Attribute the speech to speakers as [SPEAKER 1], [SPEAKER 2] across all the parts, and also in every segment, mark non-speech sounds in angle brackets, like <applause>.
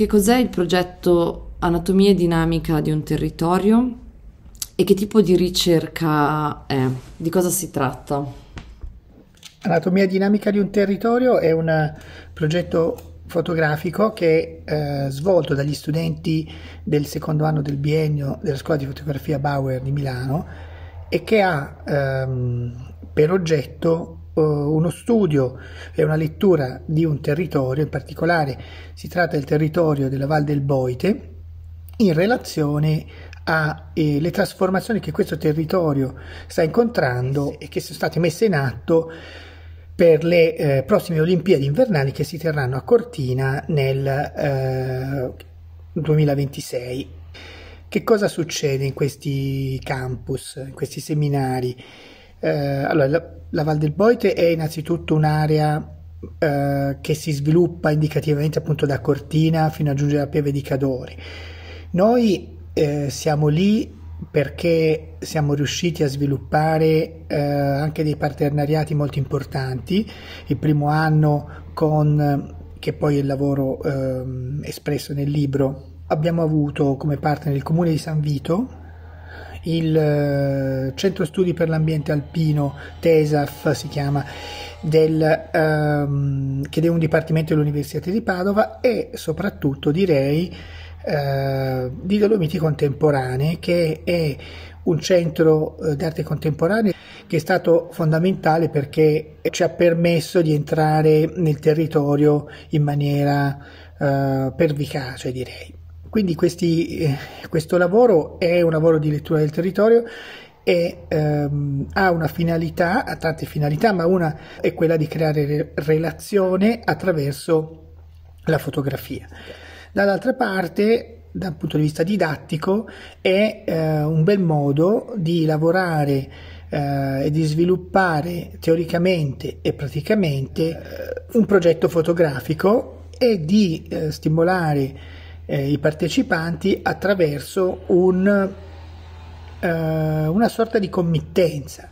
[SPEAKER 1] Che cos'è il progetto Anatomia e Dinamica di un territorio e che tipo di ricerca è? Di cosa si tratta?
[SPEAKER 2] Anatomia e Dinamica di un territorio è un progetto fotografico che è eh, svolto dagli studenti del secondo anno del biennio della scuola di fotografia Bauer di Milano e che ha ehm, per oggetto eh, uno studio e una lettura di un territorio, in particolare si tratta del territorio della Val del Boite, in relazione alle eh, trasformazioni che questo territorio sta incontrando e che sono state messe in atto per le eh, prossime Olimpiadi invernali che si terranno a Cortina nel eh, 2026. Che cosa succede in questi campus, in questi seminari? Eh, allora, la, la, Val del Boite è innanzitutto un'area eh, che si sviluppa indicativamente appunto da Cortina fino a giungere alla Pieve di Cadore. Noi eh, siamo lì perché siamo riusciti a sviluppare eh, anche dei partenariati molto importanti. Il primo anno con, che poi è il lavoro eh, espresso nel libro, abbiamo avuto come partner il comune di San Vito, il eh, Centro Studi per l'Ambiente Alpino, TESAF si chiama, del, ehm, che è un dipartimento dell'Università di Padova e soprattutto direi eh, di Dolomiti Contemporanee, che è un centro eh, d'arte contemporanea che è stato fondamentale perché ci ha permesso di entrare nel territorio in maniera eh, pervicace, direi. Quindi questi, eh, questo lavoro è un lavoro di lettura del territorio e ehm, ha una finalità, ha tante finalità, ma una è quella di creare re- relazione attraverso la fotografia. Dall'altra parte, dal punto di vista didattico, è eh, un bel modo di lavorare eh, e di sviluppare teoricamente e praticamente eh, un progetto fotografico e di eh, stimolare eh, i partecipanti attraverso un, eh, una sorta di committenza.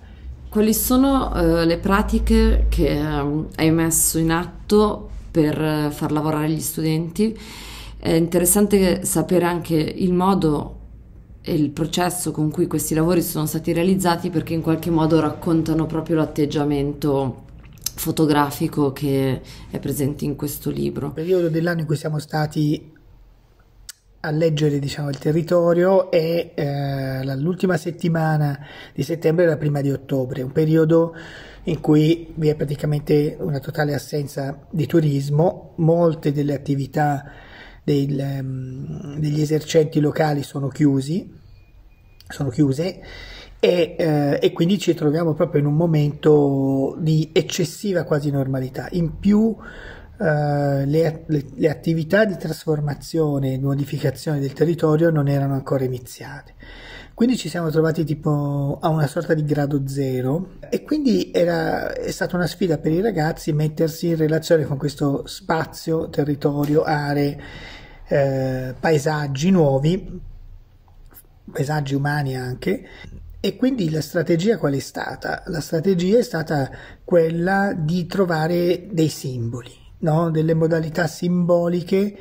[SPEAKER 1] Quali sono eh, le pratiche che ehm, hai messo in atto per eh, far lavorare gli studenti? È interessante sapere anche il modo e il processo con cui questi lavori sono stati realizzati perché in qualche modo raccontano proprio l'atteggiamento fotografico che è presente in questo libro. Il
[SPEAKER 2] periodo dell'anno in cui siamo stati a leggere diciamo, il territorio è eh, l'ultima settimana di settembre e la prima di ottobre, un periodo in cui vi è praticamente una totale assenza di turismo, molte delle attività del, ehm, degli esercenti locali sono, chiusi, sono chiuse e, eh, e, quindi ci troviamo proprio in un momento di eccessiva quasi normalità. In più eh, le, le, le, attività di trasformazione e modificazione del territorio non erano ancora iniziate. Quindi ci siamo trovati tipo a una sorta di grado zero e quindi era, è stata una sfida per i ragazzi mettersi in relazione con questo spazio, territorio, aree, eh, paesaggi nuovi, paesaggi umani anche, e quindi la strategia qual è stata? La strategia è stata quella di trovare dei simboli, no? delle modalità simboliche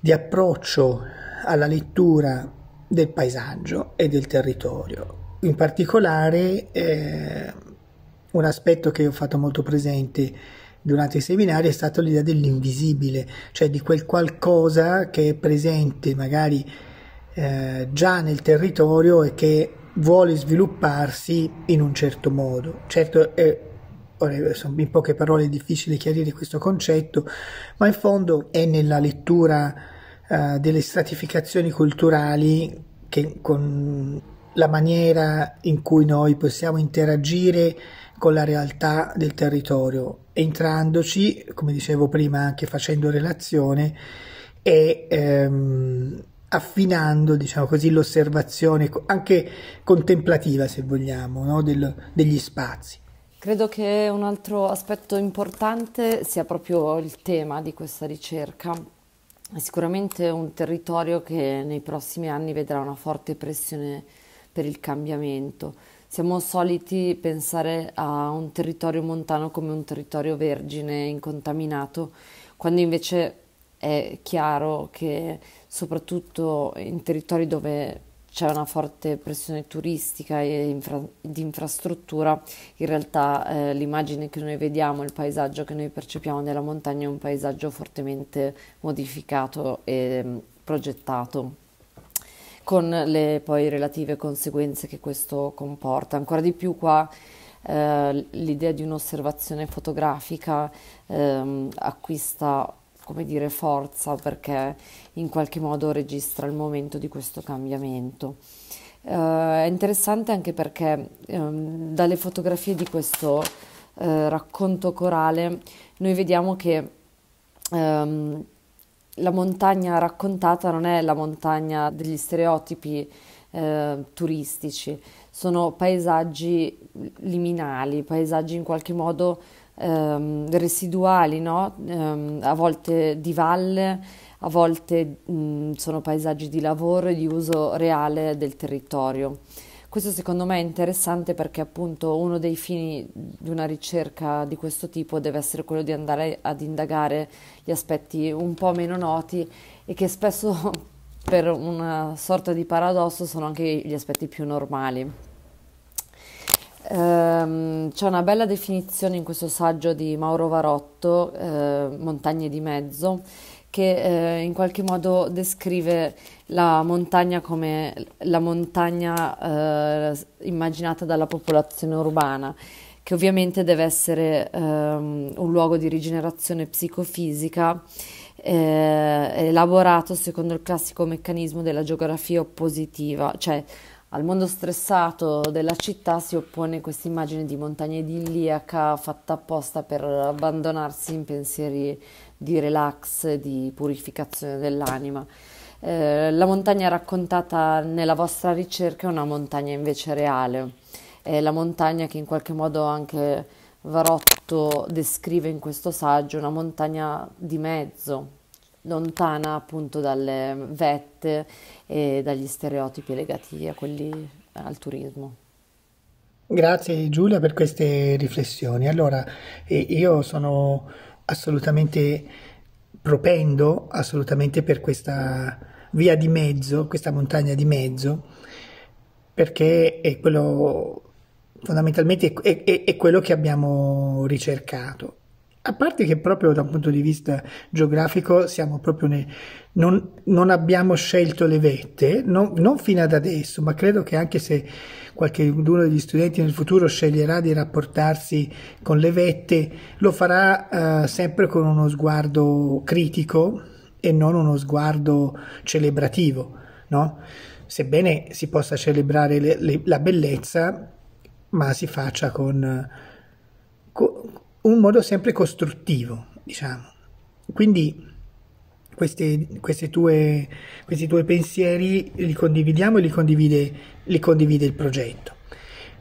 [SPEAKER 2] di approccio alla lettura del paesaggio e del territorio. In particolare eh, un aspetto che ho fatto molto presente durante i seminari è stata l'idea dell'invisibile, cioè di quel qualcosa che è presente magari eh, già nel territorio e che vuole svilupparsi in un certo modo. Certo è Ora, in poche parole è difficile chiarire questo concetto, ma in fondo è nella lettura uh, delle stratificazioni culturali che con la maniera in cui noi possiamo interagire con la realtà del territorio, entrandoci, come dicevo prima, anche facendo relazione e ehm, affinando diciamo così, l'osservazione anche contemplativa, se vogliamo, no? Del, degli spazi.
[SPEAKER 1] Credo che un altro aspetto importante sia proprio il tema di questa ricerca. È sicuramente un territorio che nei prossimi anni vedrà una forte pressione per il cambiamento. Siamo soliti pensare a un territorio montano come un territorio vergine, incontaminato, quando invece è chiaro che soprattutto in territori dove c'è una forte pressione turistica e infra- di infrastruttura, in realtà eh, l'immagine che noi vediamo, il paesaggio che noi percepiamo nella montagna è un paesaggio fortemente modificato e mm, progettato con le poi relative conseguenze che questo comporta. Ancora di più qua eh, l'idea di un'osservazione fotografica ehm, acquista come dire, forza perché in qualche modo registra il momento di questo cambiamento. Uh, è interessante anche perché um, dalle fotografie di questo uh, racconto corale noi vediamo che um, la montagna raccontata non è la montagna degli stereotipi eh, turistici, sono paesaggi liminali, paesaggi in qualche modo ehm, residuali, no? ehm, a volte di valle, a volte mh, sono paesaggi di lavoro e di uso reale del territorio. Questo secondo me è interessante perché appunto uno dei fini di una ricerca di questo tipo deve essere quello di andare ad indagare gli aspetti un po' meno noti e che spesso <laughs> per una sorta di paradosso sono anche gli aspetti più normali. Ehm, c'è una bella definizione in questo saggio di Mauro Varotto, eh, Montagne di Mezzo, che eh, in qualche modo descrive la montagna come la montagna eh, immaginata dalla popolazione urbana, che ovviamente deve essere ehm, un luogo di rigenerazione psicofisica eh, elaborato secondo il classico meccanismo della geografia oppositiva, cioè al mondo stressato della città si oppone questa immagine di montagna idilliaca fatta apposta per abbandonarsi in pensieri di relax, di purificazione dell'anima. Eh, la montagna raccontata nella vostra ricerca è una montagna invece reale, è la montagna che in qualche modo anche Varotto descrive in questo saggio, una montagna di mezzo, lontana appunto dalle vette e dagli stereotipi legati a quelli al turismo.
[SPEAKER 2] Grazie Giulia per queste riflessioni. Allora, io sono assolutamente propendo assolutamente per questa via di mezzo, questa montagna di mezzo, perché è quello fondamentalmente è, è, è quello che abbiamo ricercato a parte che proprio da un punto di vista geografico siamo proprio nei, non, non, abbiamo scelto le vette, non, non, fino ad adesso, ma credo che anche se qualcuno degli studenti nel futuro sceglierà di rapportarsi con le vette, lo farà eh, sempre con uno sguardo critico e non uno sguardo celebrativo, no? Sebbene si possa celebrare le, le, la bellezza, ma si faccia con, con un modo sempre costruttivo, diciamo. Quindi questi, questi, tue, questi tuoi pensieri li condividiamo e li condivide, li condivide il progetto.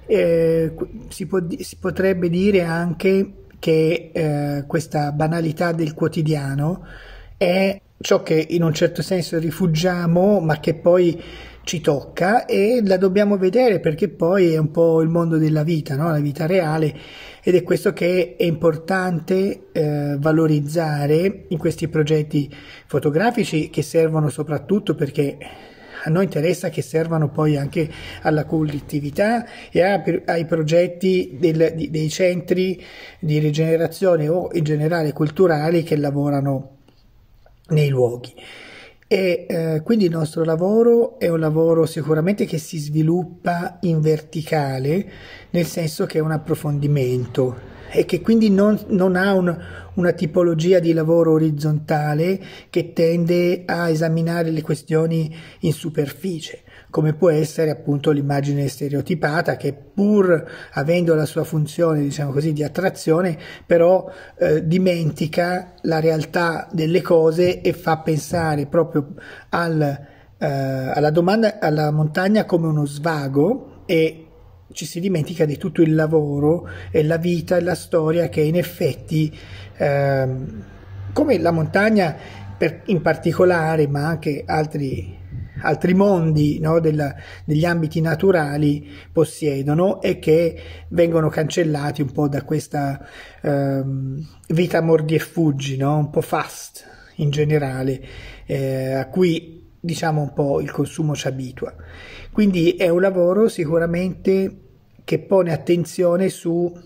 [SPEAKER 2] Eh, si, può, si, potrebbe dire anche che eh, questa banalità del quotidiano è ciò che in un certo senso rifugiamo, ma che poi ci tocca e la dobbiamo vedere perché poi è un po' il mondo della vita, no? la vita reale ed è questo che è importante eh, valorizzare in questi progetti fotografici che servono soprattutto perché a noi interessa che servano poi anche alla collettività e a, ai progetti del, di, dei centri di rigenerazione o in generale culturali che lavorano nei luoghi. E eh, quindi il nostro lavoro è un lavoro sicuramente che si sviluppa in verticale, nel senso che è un approfondimento, e che quindi non, non ha un, una tipologia di lavoro orizzontale che tende a esaminare le questioni in superficie, come può essere appunto l'immagine stereotipata che pur avendo la sua funzione diciamo così di attrazione però eh, dimentica la realtà delle cose e fa pensare proprio al, eh, alla domanda alla montagna come uno svago e ci si dimentica di tutto il lavoro e la vita e la storia che in effetti, ehm, come la montagna per, in particolare, ma anche altri, altri mondi no, della, degli ambiti naturali possiedono e che vengono cancellati un po' da questa ehm, vita mordi e fuggi, no? un po' fast in generale, eh, a cui diciamo un po' il consumo ci abitua. Quindi è un lavoro sicuramente che pone attenzione sulle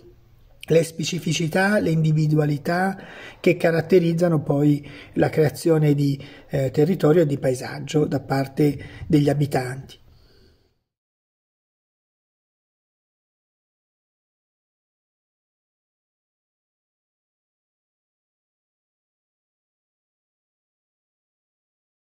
[SPEAKER 2] specificità, le individualità che caratterizzano poi la creazione di eh, territorio e di paesaggio da parte degli
[SPEAKER 1] abitanti.